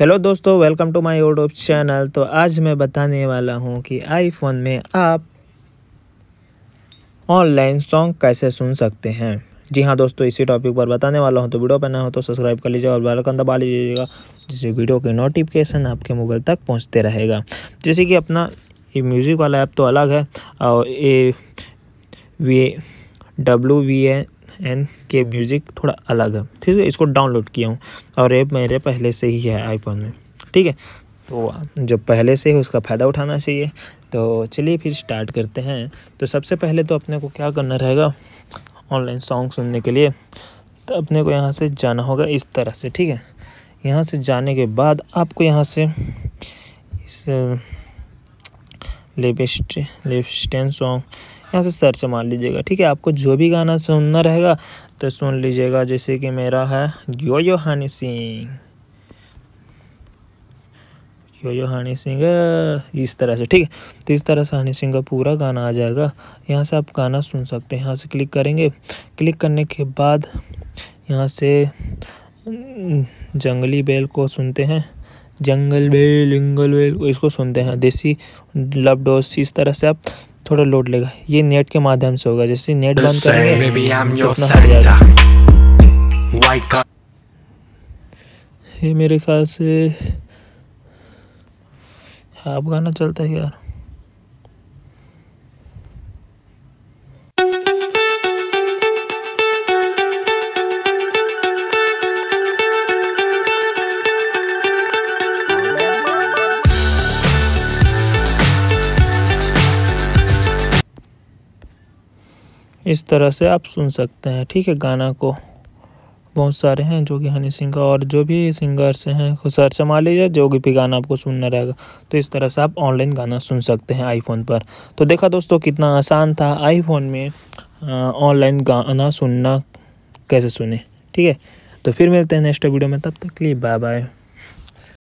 hello दोस्तों welcome to my YouTube channel तो आज मैं बताने वाला हूँ कि आईफोन में आप ऑनलाइन सॉन्ग कैसे सुन सकते हैं जी हाँ दोस्तों इसी टॉपिक पर बताने वाला हूँ तो वीडियो पर ना हो तो सब्सक्राइब कर लीजिए और बेल आइकन दबा लीजिएगा जिससे वीडियो के नोटिफिकेशन आपके मोबाइल तक पहुँचते रहेगा जैसे कि अपना ये म्यूज़िक वाला ऐप तो अलग है और ये V W V A N के म्यूज़िक थोड़ा अलग है ठीक है इसको डाउनलोड किया हूँ और ये मेरे पहले से ही है आईफोन में ठीक है तो जब पहले से है उसका फ़ायदा उठाना चाहिए तो चलिए फिर स्टार्ट करते हैं तो सबसे पहले तो अपने को क्या करना रहेगा ऑनलाइन सॉन्ग सुनने के लिए तो अपने को यहाँ से जाना होगा इस तरह से ठीक है यहाँ से जाने के बाद आपको यहाँ से इस लेबेस्ट लेबस्टेन सॉन्ग यहाँ से सर्च मार लीजिएगा ठीक है आपको जो भी गाना सुनना रहेगा तो सुन लीजिएगा जैसे कि मेरा है यो यो हनी सिंह यो यो हनी सिंह इस तरह से ठीक है तो इस तरह से हनी सिंह का पूरा गाना आ जाएगा यहाँ से आप गाना सुन सकते हैं यहाँ से क्लिक करेंगे क्लिक करने के बाद यहाँ से जंगली बेल को सुनते हैं जंगल बेल इंगल बेल इसको सुनते हैं देसी लव डोस इस तरह से आप थोड़ा लोड लेगा ये नेट के माध्यम से होगा जैसे नेट बंद करेंगे तो ये मेरे ख्याल से आप गाना चलता है यार इस तरह से आप सुन सकते हैं ठीक है गाना को बहुत सारे हैं जो कि हनी सिंह और जो भी सिंगर्स हैं सर चमा लीजिए जो भी गाना आपको सुनना रहेगा तो इस तरह से आप ऑनलाइन गाना सुन सकते हैं आईफोन पर तो देखा दोस्तों कितना आसान था आईफोन में ऑनलाइन गाना सुनना कैसे सुने ठीक है तो फिर मिलते हैं नेक्स्ट वीडियो में तब तक लिए बाय बाय